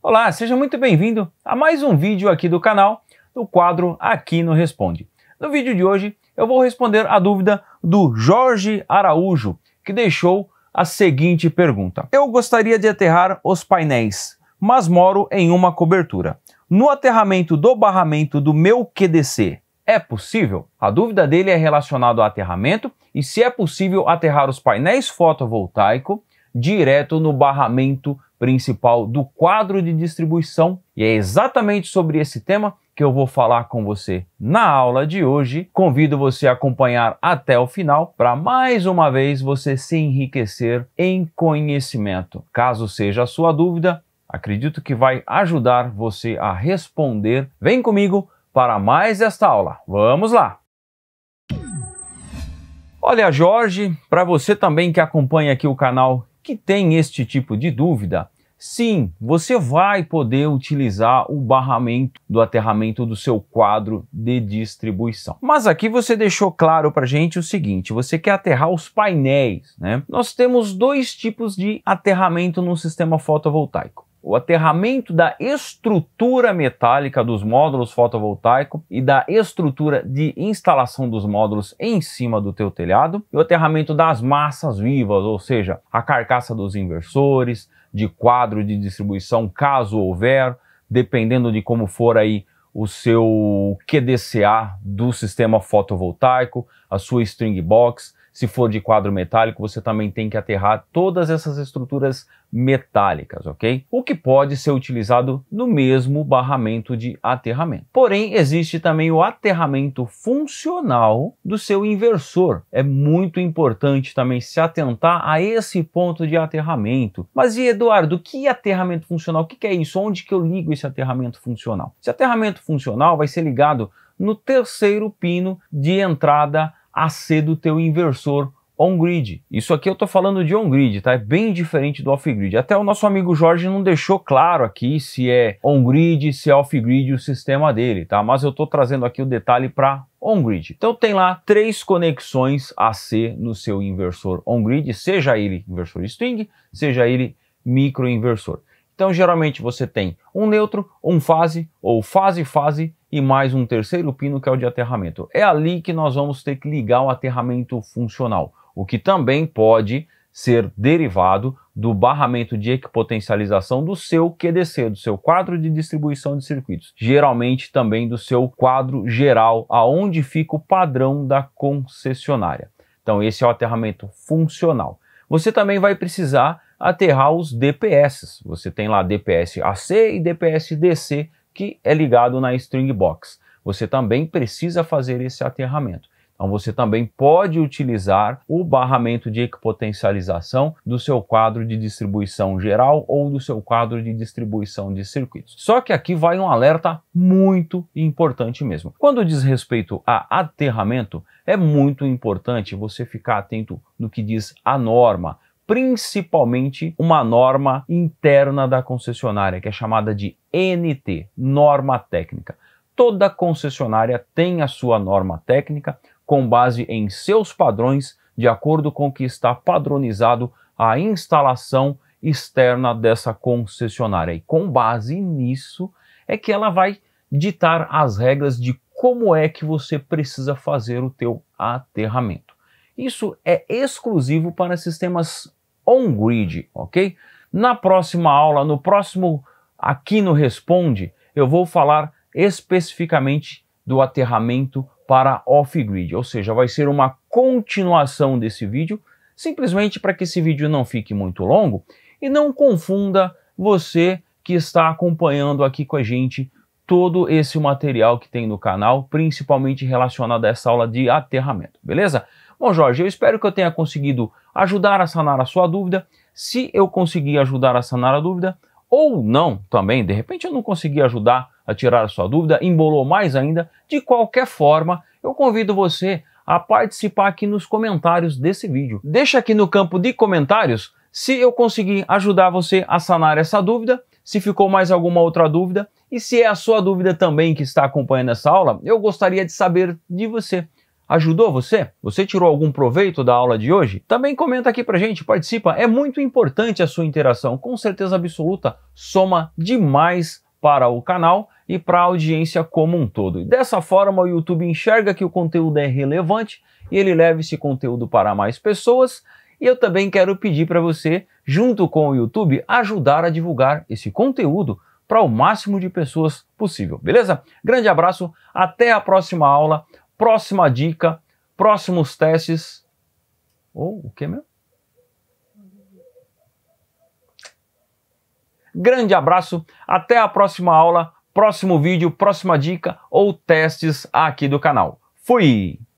Olá, seja muito bem-vindo a mais um vídeo aqui do canal, do quadro Aqui no Responde. No vídeo de hoje eu vou responder a dúvida do Jorge Araújo, que deixou a seguinte pergunta. Eu gostaria de aterrar os painéis, mas moro em uma cobertura. No aterramento do barramento do meu QDC, é possível? A dúvida dele é relacionada ao aterramento e se é possível aterrar os painéis fotovoltaico direto no barramento principal do quadro de distribuição, e é exatamente sobre esse tema que eu vou falar com você na aula de hoje. Convido você a acompanhar até o final para mais uma vez você se enriquecer em conhecimento. Caso seja a sua dúvida, acredito que vai ajudar você a responder. Vem comigo para mais esta aula. Vamos lá! Olha, Jorge, para você também que acompanha aqui o canal que tem este tipo de dúvida, sim, você vai poder utilizar o barramento do aterramento do seu quadro de distribuição. Mas aqui você deixou claro para gente o seguinte, você quer aterrar os painéis, né? Nós temos dois tipos de aterramento no sistema fotovoltaico o aterramento da estrutura metálica dos módulos fotovoltaicos e da estrutura de instalação dos módulos em cima do teu telhado e o aterramento das massas vivas, ou seja, a carcaça dos inversores, de quadro de distribuição, caso houver, dependendo de como for aí o seu QDCA do sistema fotovoltaico, a sua string box, se for de quadro metálico, você também tem que aterrar todas essas estruturas metálicas, ok? O que pode ser utilizado no mesmo barramento de aterramento. Porém, existe também o aterramento funcional do seu inversor. É muito importante também se atentar a esse ponto de aterramento. Mas e Eduardo, que aterramento funcional? O que, é isso? Onde que eu ligo esse aterramento funcional? Esse aterramento funcional vai ser ligado no terceiro pino de entrada a C do teu inversor on-grid. Isso aqui eu estou falando de on-grid, tá? É bem diferente do off-grid. Até o nosso amigo Jorge não deixou claro aqui se é on-grid, se é off-grid o sistema dele, tá? Mas eu estou trazendo aqui o detalhe para on-grid. Então tem lá três conexões AC no seu inversor on-grid, seja ele inversor string, seja ele microinversor. Então geralmente você tem um neutro, um fase ou fase-fase e mais um terceiro pino que é o de aterramento. É ali que nós vamos ter que ligar o aterramento funcional, o que também pode ser derivado do barramento de equipotencialização do seu QDC, do seu quadro de distribuição de circuitos, geralmente também do seu quadro geral, aonde fica o padrão da concessionária. Então esse é o aterramento funcional. Você também vai precisar aterrar os DPS. Você tem lá DPS AC e DPS DC que é ligado na string box. Você também precisa fazer esse aterramento. Então você também pode utilizar o barramento de equipotencialização do seu quadro de distribuição geral ou do seu quadro de distribuição de circuitos. Só que aqui vai um alerta muito importante mesmo. Quando diz respeito a aterramento, é muito importante você ficar atento no que diz a norma, principalmente uma norma interna da concessionária, que é chamada de NT, norma técnica. Toda concessionária tem a sua norma técnica com base em seus padrões, de acordo com o que está padronizado a instalação externa dessa concessionária. E com base nisso é que ela vai ditar as regras de como é que você precisa fazer o teu aterramento. Isso é exclusivo para sistemas on-grid, ok? Na próxima aula, no próximo Aqui no Responde, eu vou falar especificamente do aterramento para off-grid, ou seja, vai ser uma continuação desse vídeo, simplesmente para que esse vídeo não fique muito longo e não confunda você que está acompanhando aqui com a gente todo esse material que tem no canal, principalmente relacionado a essa aula de aterramento, beleza? Bom, Jorge, eu espero que eu tenha conseguido ajudar a sanar a sua dúvida. Se eu consegui ajudar a sanar a dúvida, ou não também, de repente eu não consegui ajudar a tirar a sua dúvida, embolou mais ainda, de qualquer forma, eu convido você a participar aqui nos comentários desse vídeo. Deixa aqui no campo de comentários se eu consegui ajudar você a sanar essa dúvida, se ficou mais alguma outra dúvida e se é a sua dúvida também que está acompanhando essa aula, eu gostaria de saber de você. Ajudou você? Você tirou algum proveito da aula de hoje? Também comenta aqui pra gente, participa. É muito importante a sua interação, com certeza absoluta, soma demais para o canal e para a audiência como um todo. E dessa forma, o YouTube enxerga que o conteúdo é relevante e ele leva esse conteúdo para mais pessoas. E eu também quero pedir para você, junto com o YouTube, ajudar a divulgar esse conteúdo para o máximo de pessoas possível, beleza? Grande abraço, até a próxima aula próxima dica, próximos testes. Ou oh, o que mesmo? Grande abraço, até a próxima aula, próximo vídeo, próxima dica ou testes aqui do canal. Fui!